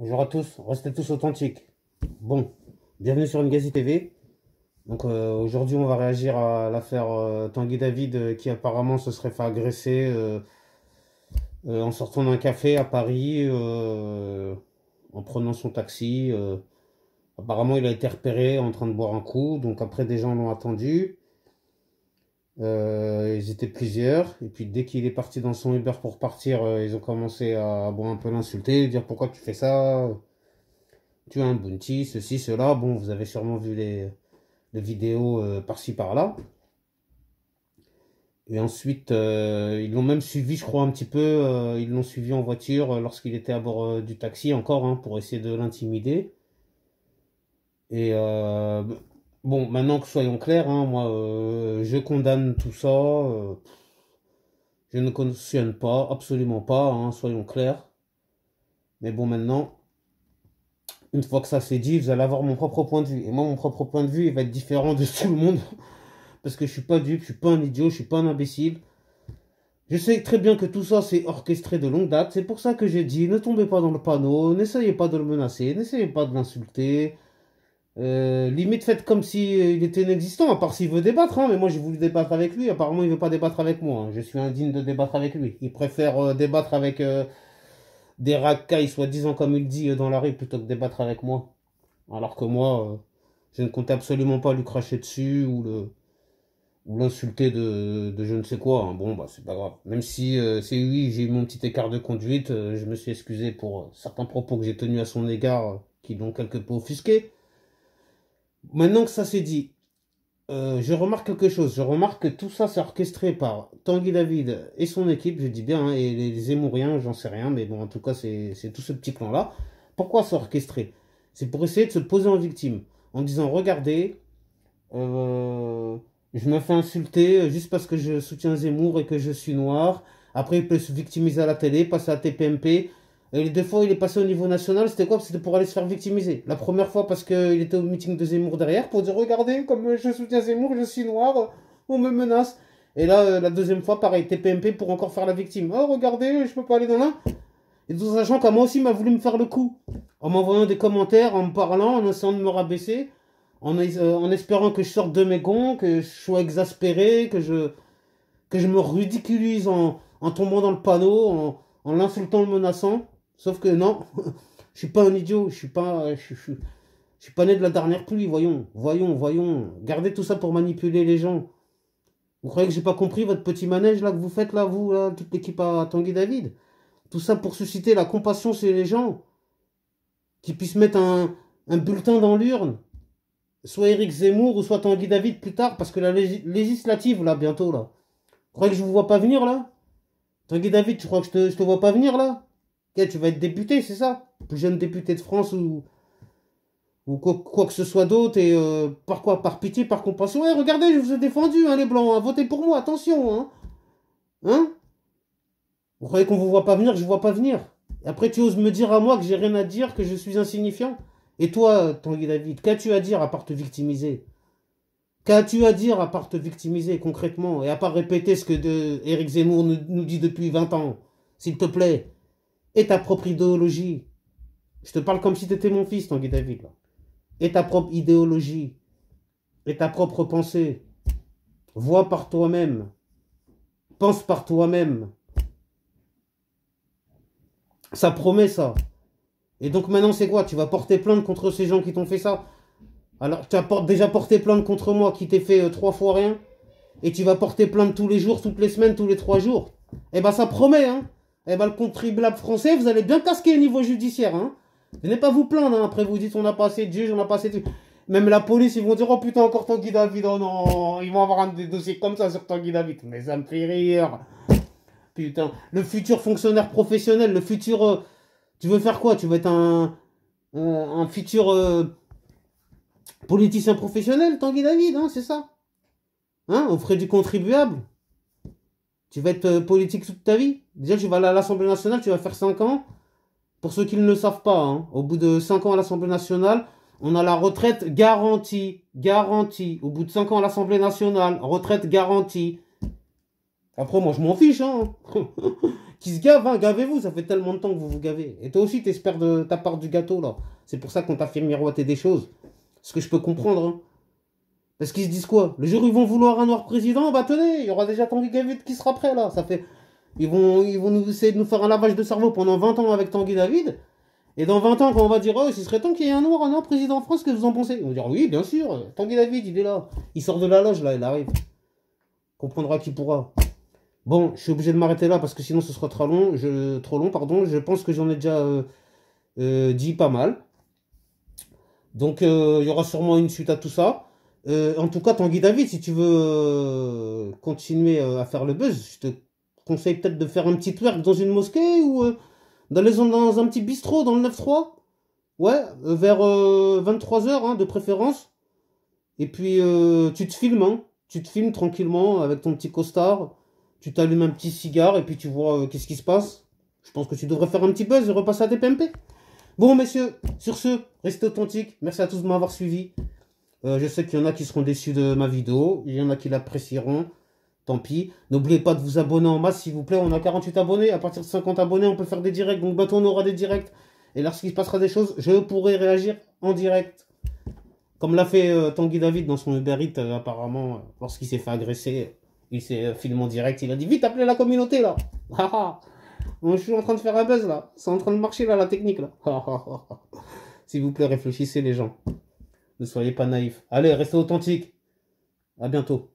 Bonjour à tous, restez tous authentiques. Bon, bienvenue sur Ngazi TV. Donc euh, aujourd'hui on va réagir à l'affaire euh, Tanguy David euh, qui apparemment se serait fait agresser en sortant d'un café à Paris, en prenant son taxi. apparemment il a été repéré en train de boire un coup, donc après des gens l'ont attendu. Euh, ils étaient plusieurs. Et puis dès qu'il est parti dans son Uber pour partir, euh, ils ont commencé à bon, un peu l'insulter, dire pourquoi tu fais ça, tu as un bounty, ceci, cela. Bon, vous avez sûrement vu les, les vidéos euh, par-ci par-là. Et ensuite, ils l'ont même suivi, je crois, un petit peu. ils l'ont suivi en voiture lorsqu'il était à bord du taxi, encore, hein, pour essayer de l'intimider. Et bon, maintenant que soyons clairs, hein, moi, euh, je condamne tout ça. Euh, je ne cautionne pas, absolument pas, hein, soyons clairs. Mais bon, maintenant, une fois que ça c'est dit, vous allez avoir mon propre point de vue. Et moi, mon propre point de vue, il va être différent de tout le monde. Parce que je suis pas dupe, je suis pas un idiot, je suis pas un imbécile. Je sais très bien que tout ça c'est orchestré de longue date. C'est pour ça que j'ai dit, ne tombez pas dans le panneau, n'essayez pas de le menacer, n'essayez pas de l'insulter euh, limite faites comme s'il si, euh, il était inexistant, à part s'il veut débattre, hein, mais moi j'ai voulu débattre avec lui, apparemment il veut pas débattre avec moi, hein. je suis indigne de débattre avec lui. Il préfère euh, débattre avec des racailles, soi-disant comme il dit dans la rue, plutôt que débattre avec moi. Alors que moi, je ne comptais absolument pas lui cracher dessus ou le ou l'insulter de, je ne sais quoi. Hein. Bon, bah c'est pas grave. Même si c'est oui j'ai eu mon petit écart de conduite, je me suis excusé pour certains propos que j'ai tenus à son égard qui l'ont quelque peu offusqué. Maintenant que ça c'est dit, euh, je remarque quelque chose. Je remarque que tout ça, c'est orchestré par Tanguy David et son équipe, je dis bien, hein, et les, Zemmouriens, j'en sais rien, mais bon, en tout cas, c'est tout ce petit plan-là. Pourquoi c'est orchestré C'est pour essayer de se poser en victime, en disant, regardez, euh, je me fais insulter juste parce que je soutiens Zemmour et que je suis noir. Après, il peut se victimiser à la télé, passer à TPMP, et deux fois, il est passé au niveau national, c'était quoi C'était pour aller se faire victimiser. La première fois, parce qu'il était au meeting de Zemmour derrière, pour dire Regardez, comme je soutiens Zemmour, je suis noir, on me menace. Et là, euh, la deuxième fois, pareil, TPMP pour encore faire la victime. Oh, regardez, je peux pas aller dans là. » Et tout sachant qu'à moi aussi, m'a voulu me faire le coup. En m'envoyant des commentaires, en me parlant, en essayant de me rabaisser, en, euh, espérant que je sorte de mes gonds, que je sois exaspéré, que je, que je me ridiculise en, tombant dans le panneau, en, en l'insultant, le menaçant. Sauf que non, je suis pas un idiot, je suis pas, je, je suis pas né de la dernière pluie, voyons, voyons, voyons. Gardez tout ça pour manipuler les gens. Vous croyez que j'ai pas compris votre petit manège là que vous faites là, vous, toute l'équipe à Tanguy David Tout ça pour susciter la compassion chez les gens, qui puissent mettre un, bulletin dans l'urne, soit Eric Zemmour ou soit Tanguy David plus tard, parce que la législative là bientôt là. Vous croyez que je vous vois pas venir là Tanguy David, je crois que je te, je te vois pas venir là tu vas être député, c'est ça Plus jeune député de France ou, ou quoi, que ce soit d'autre. Et euh, par quoi Par pitié, par compassion. Eh, regardez, je vous ai défendu, hein, les Blancs. Hein. votez pour moi, attention. Hein, hein Vous croyez qu'on ne vous voit pas venir Je vous vois pas venir. Et après, tu oses me dire à moi que j'ai rien à dire, que je suis insignifiant Et toi, Tanguy David, qu'as-tu à dire à part te victimiser Qu'as-tu à dire à part te victimiser concrètement et à part répéter ce que de Eric Zemmour nous dit depuis 20 ans S'il te plaît, et ta propre idéologie. Je te parle comme si tu étais mon fils, Tanguy David. Et ta propre idéologie. Et ta propre pensée. Vois par toi-même. Pense par toi-même. Ça promet ça. Et donc maintenant, c'est quoi Tu vas porter plainte contre ces gens qui t'ont fait ça Alors, tu as déjà porté plainte contre moi qui t'ai fait euh, trois fois rien Et tu vas porter plainte tous les jours, toutes les semaines, tous les trois jours Eh ben, ça promet, hein eh ben, le contribuable français, vous allez bien casquer au niveau judiciaire. Hein. Venez pas vous plaindre, hein. après vous dites on a pas assez de juges, on a pas assez de... Même la police, ils vont dire, oh putain, encore Tanguy David, oh non, ils vont avoir un des dossiers comme ça sur Tanguy David. Mais ça me fait rire. Putain, le futur fonctionnaire professionnel, le futur... Euh, tu veux faire quoi Tu veux être un, euh, un futur euh, politicien professionnel, Tanguy David, hein, c'est ça Hein, au frais du contribuable tu vas être euh, politique toute ta vie Déjà, tu vas aller à l'Assemblée nationale, tu vas faire 5 ans. Pour ceux qui ne le savent pas, hein, au bout de 5 ans à l'Assemblée nationale, on a la retraite garantie. Garantie. Au bout de 5 ans à l'Assemblée nationale, retraite garantie. Après, moi, je m'en fiche. Hein. qui se gave, hein, gavez-vous. Ça fait tellement de temps que vous vous gavez. Et toi aussi, espères de ta part du gâteau, là. C'est pour ça qu'on t'a fait miroiter des choses. Ce que je peux comprendre. Hein. Parce qu'ils se disent quoi Le jour où ils vont vouloir un noir président, bah tenez, il y aura déjà Tanguy David qui sera prêt là. Ça fait... Ils vont, ils vont nous essayer de nous faire un lavage de cerveau pendant 20 ans avec Tanguy David. Et dans 20 ans, quand on va dire, oh, ce serait temps qu'il y ait un noir, un noir président en France, que vous en pensez Ils vont dire, oui, bien sûr, Tanguy David, il est là. Il sort de la loge, là, il arrive. Comprendra qui pourra. Bon, je suis obligé de m'arrêter là parce que sinon ce sera trop long. Je, trop long pardon. je pense que j'en ai déjà euh, euh, dit pas mal. Donc euh, il y aura sûrement une suite à tout ça. Euh, en tout cas, Tanguy David, si tu veux euh, continuer euh, à faire le buzz, je te conseille peut-être de faire un petit twerk dans une mosquée ou d'aller dans, dans, un petit bistrot dans le 9-3. Ouais, vers 23h hein, de préférence. Et puis tu te filmes, hein. tu te filmes tranquillement avec ton petit costard tu t'allumes un petit cigare et puis tu vois qu'est-ce qui se passe. Je pense que tu devrais faire un petit buzz et repasser à des PMP. Bon, messieurs, sur ce, restez authentiques. Merci à tous de m'avoir suivi. Euh, je sais qu'il y en a qui seront déçus de ma vidéo, il y en a qui l'apprécieront, tant pis. N'oubliez pas de vous abonner en masse, s'il vous plaît, on a 48 abonnés, à partir de 50 abonnés, on peut faire des directs, donc bientôt on aura des directs. Et lorsqu'il se passera des choses, je pourrai réagir en direct. Comme l'a fait euh, Tanguy David dans son Uber Eats, euh, apparemment, lorsqu'il s'est fait agresser, il s'est filmé en direct, il a dit « Vite, appelez la communauté, là ah, ah. Je suis en train de faire un buzz, là. C'est en train de marcher, là, la technique, là. Ah, s'il vous plaît, réfléchissez, les gens. Ne soyez pas naïfs. Allez, restez authentiques. À bientôt.